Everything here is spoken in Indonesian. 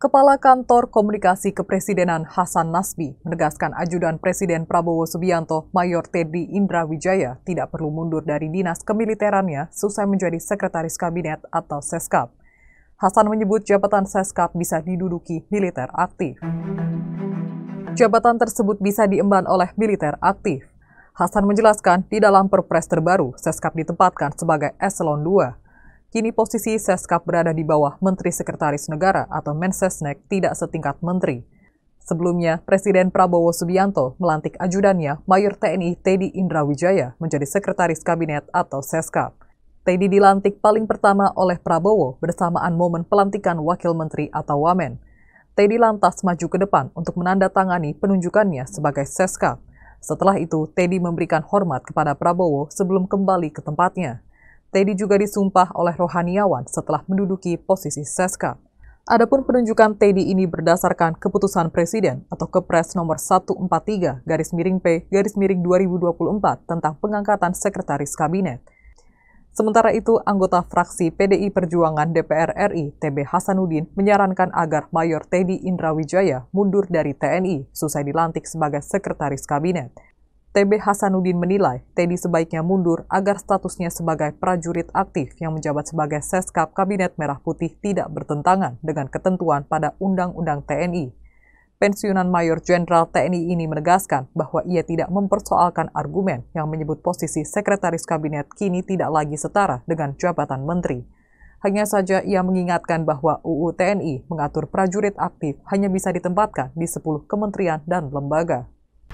Kepala Kantor Komunikasi Kepresidenan Hasan Nasbi menegaskan ajudan Presiden Prabowo Subianto, Mayor Teddy Indra Wijaya, tidak perlu mundur dari dinas kemiliterannya selesai menjadi Sekretaris Kabinet atau Seskap. Hasan menyebut jabatan Seskap bisa diduduki militer aktif. Jabatan tersebut bisa diemban oleh militer aktif. Hasan menjelaskan, di dalam perpres terbaru, Seskap ditempatkan sebagai eselon 2. Kini posisi Seskap berada di bawah Menteri Sekretaris Negara atau Mensesnek tidak setingkat menteri. Sebelumnya, Presiden Prabowo Subianto melantik ajudannya Mayor TNI Teddy Indrawijaya menjadi Sekretaris Kabinet atau Seskap. Teddy dilantik paling pertama oleh Prabowo bersamaan momen pelantikan Wakil Menteri atau Wamen. Teddy lantas maju ke depan untuk menandatangani penunjukannya sebagai Seskap. Setelah itu, Teddy memberikan hormat kepada Prabowo sebelum kembali ke tempatnya. Teddy juga disumpah oleh rohaniawan setelah menduduki posisi Seska. Adapun penunjukan Teddy ini berdasarkan keputusan Presiden atau Kepres nomor 143 garis miring P garis miring 2024 tentang pengangkatan Sekretaris Kabinet. Sementara itu, anggota fraksi PDI Perjuangan DPR RI, TB Hasanuddin, menyarankan agar Mayor Teddy Indrawijaya mundur dari TNI, susai dilantik sebagai Sekretaris Kabinet. TB Hasanuddin menilai Teddy sebaiknya mundur agar statusnya sebagai prajurit aktif yang menjabat sebagai seskap Kabinet Merah Putih tidak bertentangan dengan ketentuan pada Undang-Undang TNI. Pensiunan Mayor Jenderal TNI ini menegaskan bahwa ia tidak mempersoalkan argumen yang menyebut posisi Sekretaris Kabinet kini tidak lagi setara dengan jabatan menteri. Hanya saja ia mengingatkan bahwa UU TNI mengatur prajurit aktif hanya bisa ditempatkan di 10 kementerian dan lembaga.